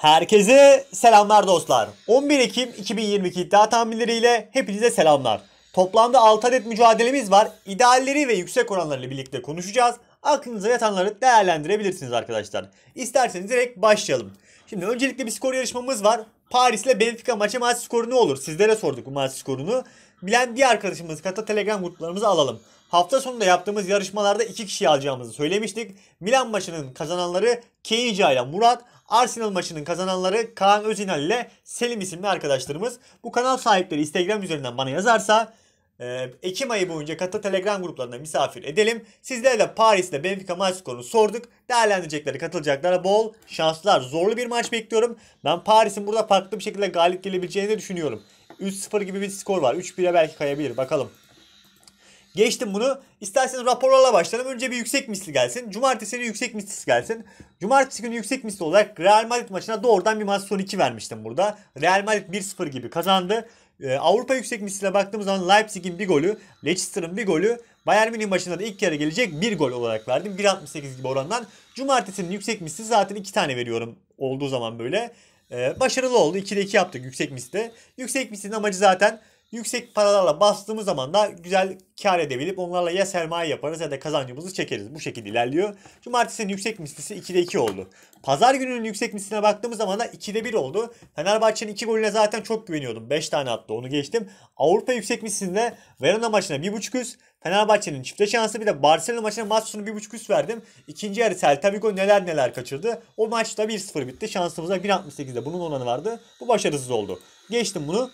Herkese selamlar dostlar. 11 Ekim 2022 iddia tahminleriyle hepinize selamlar. Toplamda 6 adet mücadelemiz var. İdealleri ve yüksek oranlarıyla birlikte konuşacağız. Aklınıza yatanları değerlendirebilirsiniz arkadaşlar. İsterseniz direkt başlayalım. Şimdi öncelikle bir skor yarışmamız var. Paris ile Benfica maçı maç skoru ne olur? Sizlere sorduk bu maç skorunu. Bilen diğer arkadaşımız kata Telegram gruplarımızı alalım. Hafta sonunda yaptığımız yarışmalarda iki kişi alacağımızı söylemiştik. Milan maçının kazananları Keica ile Murat, Arsenal maçının kazananları Kaan Özinal ile Selim isimli arkadaşlarımız. Bu kanal sahipleri Instagram üzerinden bana yazarsa e, Ekim ayı boyunca kata Telegram gruplarına misafir edelim. Sizlerle Paris'te Benfica maç skorunu sorduk. Değerlendirecekleri, katılacaklara bol şanslar. Zorlu bir maç bekliyorum. Ben Paris'in burada farklı bir şekilde galip gelebileceğini düşünüyorum. 3-0 gibi bir skor var. 3-1'e belki kayabilir. Bakalım. Geçtim bunu. İsterseniz raporlarla başlayalım. Önce bir yüksek misli gelsin. Cumartesi günü yüksek misli gelsin. Cumartesi günü yüksek misli olarak Real Madrid maçına doğrudan bir maç son 2 vermiştim burada. Real Madrid 1-0 gibi kazandı. Ee, Avrupa yüksek misline baktığımız zaman Leipzig'in bir golü, Leicester'ın bir golü, Bayern Münih maçında da ilk kere gelecek bir gol olarak verdim. 1.68 gibi orandan. Cumartesinin yüksek misli zaten 2 tane veriyorum olduğu zaman böyle. Ee, başarılı oldu. 2'de 2 yaptık yüksek misli. Yüksek mislin amacı zaten yüksek paralarla bastığımız zaman da güzel kar edebilip onlarla ya sermaye yaparız ya da kazancımızı çekeriz. Bu şekilde ilerliyor. Cumartesinin yüksek mislisi 2'de 2 oldu. Pazar gününün yüksek misline baktığımız zaman da 2'de 1 oldu. Fenerbahçe'nin 2 golüne zaten çok güveniyordum. 5 tane attı onu geçtim. Avrupa yüksek mislinde Verona maçına 1.5 üst. Fenerbahçe'nin çifte şansı bir de Barcelona maçına maç sonu 1.5 üst verdim. İkinci yarı Celta Vigo neler neler kaçırdı. O maçta 1-0 bitti. Şansımıza 1.68'de bunun olanı vardı. Bu başarısız oldu. Geçtim bunu.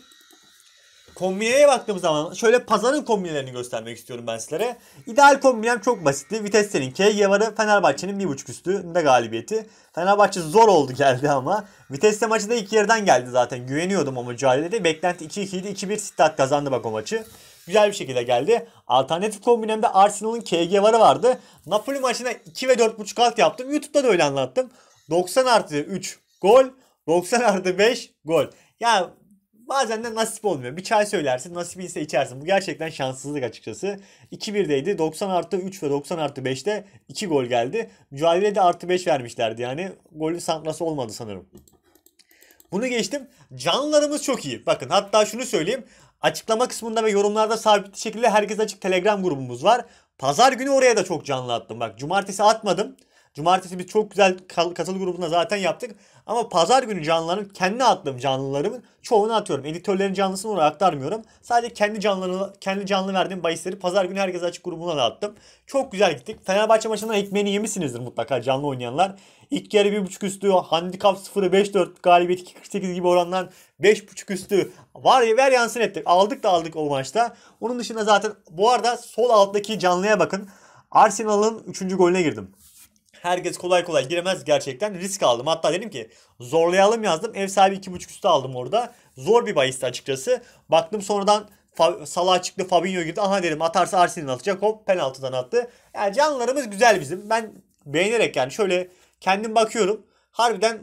Kombineye baktığım zaman şöyle pazarın kombinelerini göstermek istiyorum ben sizlere. İdeal kombinem çok basitti. Vitesse'nin K. Yavarı Fenerbahçe'nin 1.5 üstünde galibiyeti. Fenerbahçe zor oldu geldi ama. Vitesse maçı da ilk yerden geldi zaten. Güveniyordum o mücadelede. Beklenti 2-2 idi. 2-1 Sittat kazandı bak o maçı güzel bir şekilde geldi. Alternatif kombinemde Arsenal'ın KG varı vardı. Napoli maçına 2 ve 4.5 alt yaptım. YouTube'da da öyle anlattım. 90 artı 3 gol, 90 artı 5 gol. Ya bazen de nasip olmuyor. Bir çay söylersin ise içersin. Bu gerçekten şanssızlık açıkçası. 2-1'deydi. 90 artı 3 ve 90 artı 5'te 2 gol geldi. Mücadeleye de artı 5 vermişlerdi yani. Golün santrası olmadı sanırım. Bunu geçtim. Canlarımız çok iyi. Bakın hatta şunu söyleyeyim. Açıklama kısmında ve yorumlarda sabit şekilde herkes açık Telegram grubumuz var. Pazar günü oraya da çok canlı attım. Bak cumartesi atmadım. Cumartesi biz çok güzel katıl grubunda zaten yaptık. Ama pazar günü canlıların kendi attığım canlılarımın çoğunu atıyorum. Editörlerin canlısını oraya aktarmıyorum. Sadece kendi canlı, kendi canlı verdiğim bahisleri pazar günü herkes açık grubuna da attım. Çok güzel gittik. Fenerbahçe maçından ekmeğini yemişsinizdir mutlaka canlı oynayanlar. İlk yarı 1.5 üstü, handikap 0-5-4, galibiyet 2.48 gibi orandan 5.5 üstü var ya ver yansın ettik. Aldık da aldık o maçta. Onun dışında zaten bu arada sol alttaki canlıya bakın. Arsenal'ın 3. golüne girdim herkes kolay kolay giremez gerçekten. Risk aldım. Hatta dedim ki zorlayalım yazdım. Ev sahibi 2.5 üstü aldım orada. Zor bir bahisti açıkçası. Baktım sonradan sala çıktı Fabinho girdi. Aha dedim atarsa Arsenal atacak. Hop penaltıdan attı. Yani canlarımız güzel bizim. Ben beğenerek yani şöyle kendim bakıyorum. Harbiden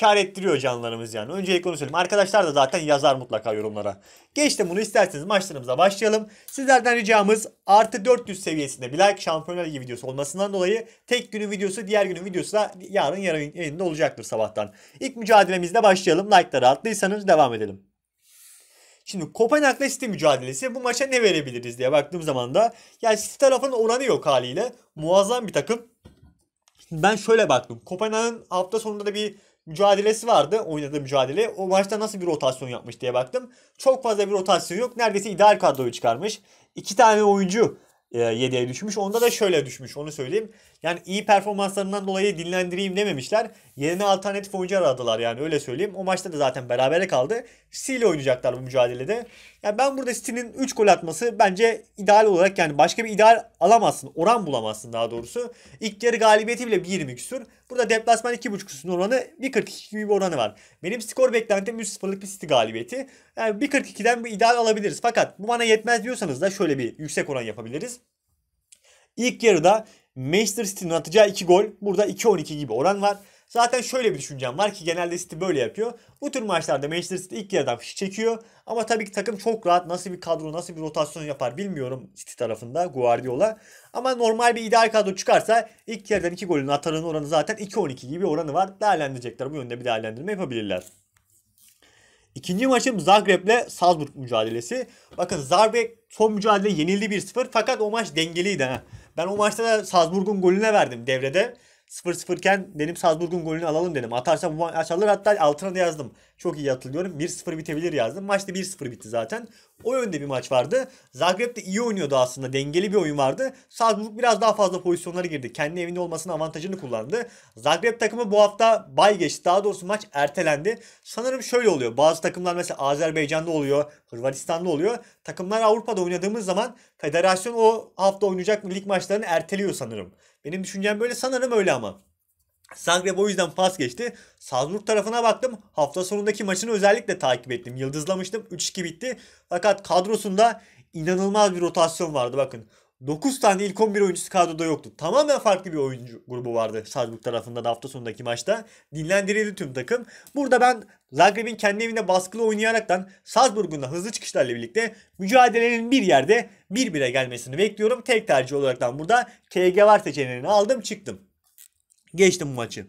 kar ettiriyor canlarımız yani. Öncelikle onu söyleyeyim. Arkadaşlar da zaten yazar mutlaka yorumlara. Geçtim bunu isterseniz maçlarımıza başlayalım. Sizlerden ricamız artı 400 seviyesinde bir like şampiyonlar ligi videosu olmasından dolayı tek günün videosu diğer günün videosu da yarın yarın yayında olacaktır sabahtan. İlk mücadelemizle başlayalım. Like'ları attıysanız devam edelim. Şimdi Kopenhag'la City mücadelesi bu maça ne verebiliriz diye baktığım zaman da yani City tarafın oranı yok haliyle. Muazzam bir takım. Şimdi ben şöyle baktım. Kopenhag'ın hafta sonunda da bir mücadelesi vardı. Oynadığı mücadele. O maçta nasıl bir rotasyon yapmış diye baktım. Çok fazla bir rotasyon yok. Neredeyse ideal kadroyu çıkarmış. İki tane oyuncu e, yedeğe düşmüş. Onda da şöyle düşmüş. Onu söyleyeyim. Yani iyi performanslarından dolayı dinlendireyim dememişler. Yerine alternatif oyuncu aradılar yani öyle söyleyeyim. O maçta da zaten berabere kaldı. City ile oynayacaklar bu mücadelede. Yani ben burada City'nin 3 gol atması bence ideal olarak yani başka bir ideal alamazsın. Oran bulamazsın daha doğrusu. İlk yarı galibiyeti bile 20 küsur. Burada deplasman 2.5 küsür oranı 1.42 gibi bir oranı var. Benim skor beklentim 3-0'lık bir City galibiyeti. Yani 1.42'den bir ideal alabiliriz. Fakat bu bana yetmez diyorsanız da şöyle bir yüksek oran yapabiliriz. İlk yarıda Manchester City'nin atacağı 2 gol burada 2-12 gibi oran var. Zaten şöyle bir düşüncem var ki genelde City böyle yapıyor. Bu tür maçlarda Manchester City ilk yarıdan fişi çekiyor. Ama tabii ki takım çok rahat nasıl bir kadro nasıl bir rotasyon yapar bilmiyorum City tarafında Guardiola. Ama normal bir ideal kadro çıkarsa ilk yarıdan 2 golün atarının oranı zaten 2-12 gibi oranı var. Değerlendirecekler bu yönde bir değerlendirme yapabilirler. İkinci maçım Zagreb'le Salzburg mücadelesi. Bakın Zagreb son mücadele yenildi 1-0 fakat o maç dengeliydi. ha. Ben o maçta da Salzburg'un golüne verdim devrede. 0-0 iken benim Salzburg'un golünü alalım dedim. atarsa bu maç alır hatta altına da yazdım. Çok iyi hatırlıyorum. 1-0 bitebilir yazdım. Maçta 1-0 bitti zaten. O yönde bir maç vardı. Zagreb de iyi oynuyordu aslında. Dengeli bir oyun vardı. Salzburg biraz daha fazla pozisyonlara girdi. Kendi evinde olmasının avantajını kullandı. Zagreb takımı bu hafta bay geçti. Daha doğrusu maç ertelendi. Sanırım şöyle oluyor. Bazı takımlar mesela Azerbaycan'da oluyor. Hırvatistan'da oluyor. Takımlar Avrupa'da oynadığımız zaman federasyon o hafta oynayacak lig maçlarını erteliyor sanırım. Benim düşüncem böyle sanırım öyle ama. Zagreb o yüzden pas geçti. Salzburg tarafına baktım. Hafta sonundaki maçını özellikle takip ettim. Yıldızlamıştım. 3-2 bitti. Fakat kadrosunda inanılmaz bir rotasyon vardı bakın. 9 tane ilk 11 oyuncusu kadroda yoktu. Tamamen farklı bir oyuncu grubu vardı Salzburg tarafında da hafta sonundaki maçta. Dinlendirildi tüm takım. Burada ben Zagreb'in kendi evinde baskılı oynayaraktan Salzburg'un da hızlı çıkışlarla birlikte mücadelenin bir yerde bir 1e gelmesini bekliyorum. Tek tercih olaraktan burada KG var seçeneğini aldım çıktım. Geçtim bu maçı.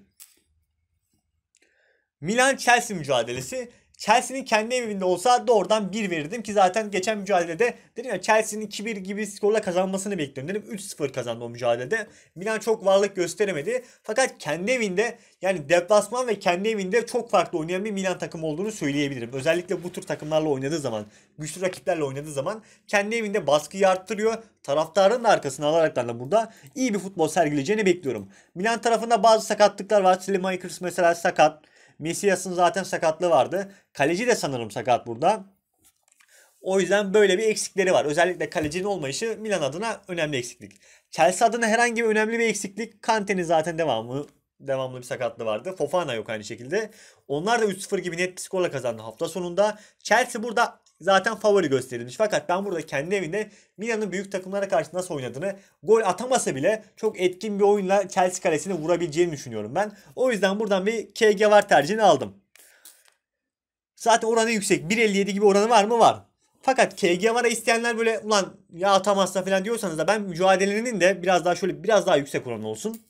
Milan Chelsea mücadelesi. Chelsea'nin kendi evinde olsa doğrudan 1 verirdim ki zaten geçen mücadelede dedim ya Chelsea'nin 2-1 gibi skorla kazanmasını bekliyorum dedim. 3-0 kazandı o mücadelede. Milan çok varlık gösteremedi. Fakat kendi evinde yani deplasman ve kendi evinde çok farklı oynayan bir Milan takımı olduğunu söyleyebilirim. Özellikle bu tür takımlarla oynadığı zaman, güçlü rakiplerle oynadığı zaman kendi evinde baskıyı arttırıyor. Taraftarın da arkasına alaraktan da burada iyi bir futbol sergileyeceğini bekliyorum. Milan tarafında bazı sakatlıklar var. Slim Akers mesela sakat. Mesias'ın zaten sakatlığı vardı. Kaleci de sanırım sakat burada. O yüzden böyle bir eksikleri var. Özellikle kalecinin olmayışı Milan adına önemli eksiklik. Chelsea adına herhangi bir önemli bir eksiklik. Kante'nin zaten devamı devamlı bir sakatlığı vardı. Fofana yok aynı şekilde. Onlar da 3-0 gibi net bir skorla kazandı hafta sonunda. Chelsea burada zaten favori gösterilmiş. Fakat ben burada kendi evinde Milan'ın büyük takımlara karşı nasıl oynadığını gol atamasa bile çok etkin bir oyunla Chelsea kalesini vurabileceğini düşünüyorum ben. O yüzden buradan bir KG var tercihini aldım. Zaten oranı yüksek. 1.57 gibi oranı var mı? Var. Fakat KG vara isteyenler böyle ulan ya atamazsa falan diyorsanız da ben mücadelenin de biraz daha şöyle biraz daha yüksek oranı olsun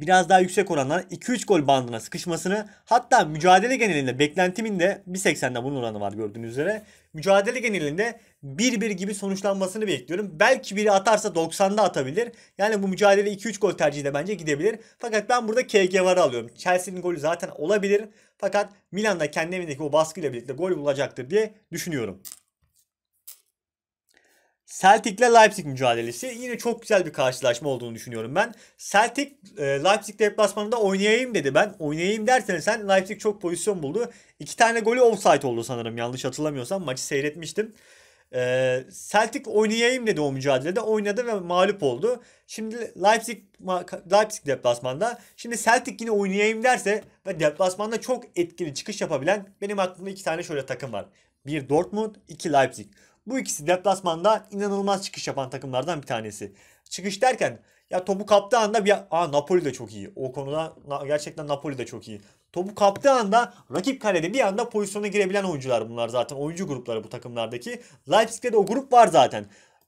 biraz daha yüksek oranla 2-3 gol bandına sıkışmasını hatta mücadele genelinde beklentimin de 1.80'de bunun oranı var gördüğünüz üzere. Mücadele genelinde 1-1 gibi sonuçlanmasını bekliyorum. Belki biri atarsa 90'da atabilir. Yani bu mücadele 2-3 gol tercihi de bence gidebilir. Fakat ben burada KG var alıyorum. Chelsea'nin golü zaten olabilir. Fakat Milan'da kendi evindeki o baskıyla birlikte gol bulacaktır diye düşünüyorum. Celtic'le Leipzig mücadelesi. Yine çok güzel bir karşılaşma olduğunu düşünüyorum ben. Celtic e, Leipzig deplasmanında oynayayım dedi ben. Oynayayım dersen sen Leipzig çok pozisyon buldu. İki tane golü offside oldu sanırım yanlış hatırlamıyorsam. Maçı seyretmiştim. E, Celtic oynayayım dedi o mücadelede. Oynadı ve mağlup oldu. Şimdi Leipzig Leipzig deplasmanda. Şimdi Celtic yine oynayayım derse ve deplasmanda çok etkili çıkış yapabilen benim aklımda iki tane şöyle takım var. Bir Dortmund, iki Leipzig. Bu ikisi deplasmanda inanılmaz çıkış yapan takımlardan bir tanesi. Çıkış derken ya topu kaptığı anda bir aa Napoli de çok iyi. O konuda na, gerçekten Napoli de çok iyi. Topu kaptığı anda rakip kalede bir anda pozisyona girebilen oyuncular bunlar zaten. Oyuncu grupları bu takımlardaki. Leipzig'te de o grup var zaten.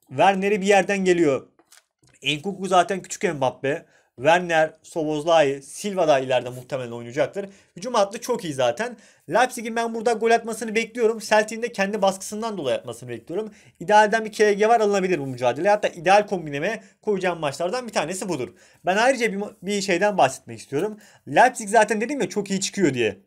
Werner'i bir yerden geliyor. Enkuku zaten küçük Mbappe. Werner, Sovozlai, Silva da ileride muhtemelen oynayacaktır. Hücum hattı çok iyi zaten. Leipzig'in ben burada gol atmasını bekliyorum. Celtic'in de kendi baskısından dolayı atmasını bekliyorum. İdealden bir KG var alınabilir bu mücadele. Hatta ideal kombineme koyacağım maçlardan bir tanesi budur. Ben ayrıca bir, bir şeyden bahsetmek istiyorum. Leipzig zaten dedim ya çok iyi çıkıyor diye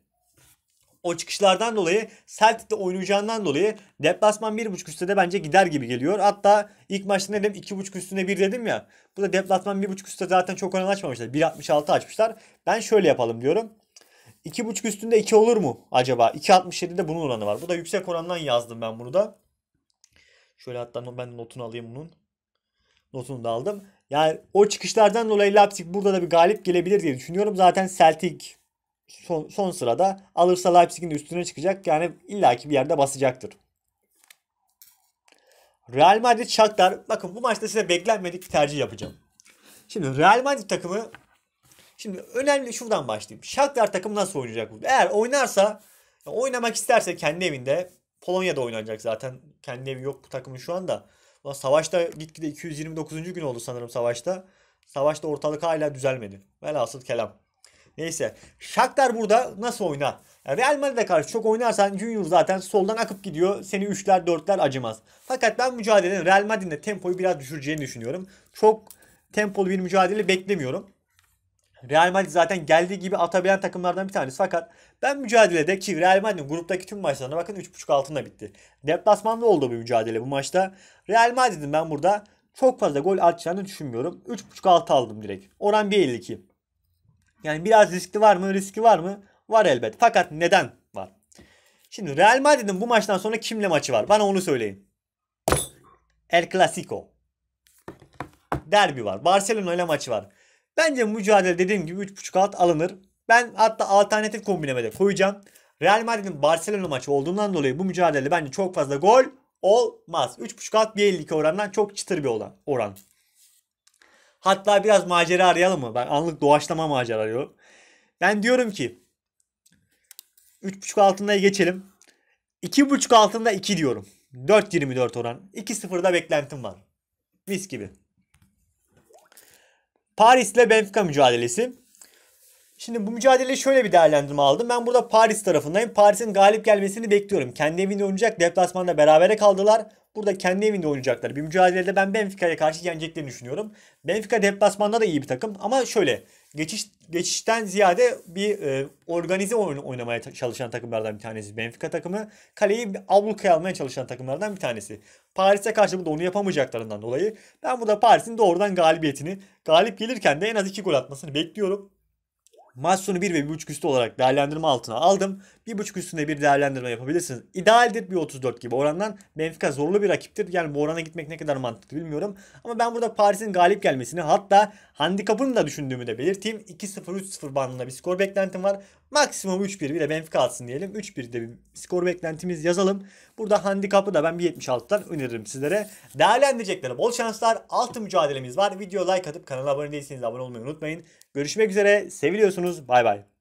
o çıkışlardan dolayı Celtic'te oynayacağından dolayı deplasman 1.5 üstüne bence gider gibi geliyor. Hatta ilk maçta ne dedim 2.5 üstüne 1 dedim ya. Bu da deplasman 1.5 üstte zaten çok oran açmamışlar. 1.66 açmışlar. Ben şöyle yapalım diyorum. 2.5 üstünde 2 olur mu acaba? 2.67'de bunun oranı var. Bu da yüksek orandan yazdım ben bunu da. Şöyle hatta ben notunu alayım bunun. Notunu da aldım. Yani o çıkışlardan dolayı Leipzig burada da bir galip gelebilir diye düşünüyorum. Zaten Celtic son, son sırada. Alırsa Leipzig'in üstüne çıkacak. Yani illaki bir yerde basacaktır. Real Madrid Shakhtar bakın bu maçta size beklenmedik bir tercih yapacağım. Şimdi Real Madrid takımı şimdi önemli şuradan başlayayım. Shakhtar takımı nasıl oynayacak burada? Eğer oynarsa oynamak isterse kendi evinde Polonya'da oynanacak zaten. Kendi evi yok bu takımın şu anda. Ulan savaşta gitgide 229. gün oldu sanırım savaşta. Savaşta ortalık hala düzelmedi. Velhasıl kelam. Neyse. Shakhtar burada nasıl oynar? Real Madrid'e karşı çok oynarsan Junior zaten soldan akıp gidiyor. Seni 3'ler 4'ler acımaz. Fakat ben mücadelenin Real Madrid'in de tempoyu biraz düşüreceğini düşünüyorum. Çok tempolu bir mücadele beklemiyorum. Real Madrid zaten geldiği gibi atabilen takımlardan bir tanesi. Fakat ben mücadelede ki Real Madrid'in gruptaki tüm maçlarına bakın 3.5 altında bitti. Deplasmanda oldu bu mücadele bu maçta. Real Madrid'in ben burada çok fazla gol atacağını düşünmüyorum. 3.5 altı aldım direkt. Oran 1.52. Yani biraz riskli var mı? Riski var mı? Var elbet. Fakat neden var? Şimdi Real Madrid'in bu maçtan sonra kimle maçı var? Bana onu söyleyin. El Clasico. Derbi var. Barcelona ile maçı var. Bence mücadele dediğim gibi 3.5 alt alınır. Ben hatta alternatif kombinemede koyacağım. Real Madrid'in Barcelona maçı olduğundan dolayı bu mücadele bence çok fazla gol olmaz. 3.5 alt 1.52 orandan çok çıtır bir olan oran. Hatta biraz macera arayalım mı? Ben anlık doğaçlama macera arıyorum. Ben diyorum ki 3.5 altındayı geçelim. 2.5 altında 2 diyorum. 4.24 oran. 2.0'da beklentim var. Mis gibi. Paris ile Benfica mücadelesi. Şimdi bu mücadeleyi şöyle bir değerlendirme aldım. Ben burada Paris tarafındayım. Paris'in galip gelmesini bekliyorum. Kendi evinde oynayacak. Deplasmanda berabere kaldılar. Burada kendi evinde oynayacaklar. Bir mücadelede ben Benfica'ya karşı yeneceklerini düşünüyorum. Benfica deplasmanda da iyi bir takım ama şöyle geçiş geçişten ziyade bir e, organize oyun oynamaya çalışan takımlardan bir tanesi Benfica takımı. Kaleyi ablukaya almaya çalışan takımlardan bir tanesi. Paris'e karşı burada onu yapamayacaklarından dolayı ben burada Paris'in doğrudan galibiyetini, galip gelirken de en az 2 gol atmasını bekliyorum maç sonu 1 ve 1.5 üstü olarak değerlendirme altına aldım. 1.5 üstünde bir değerlendirme yapabilirsiniz. İdealdir 34 gibi orandan. Benfica zorlu bir rakiptir. Yani bu orana gitmek ne kadar mantıklı bilmiyorum. Ama ben burada Paris'in galip gelmesini hatta handikapını da düşündüğümü de belirteyim. 2-0-3-0 bandında bir skor beklentim var. Maksimum 3-1 bir de Benfica alsın diyelim. 3-1 de bir skor beklentimiz yazalım. Burada handikapı da ben bir 76'dan öneririm sizlere. Değerlendirecekleri bol şanslar. Altı mücadelemiz var. Video like atıp kanala abone değilseniz abone olmayı unutmayın. Görüşmek üzere. Seviliyorsunuz. Bay bay.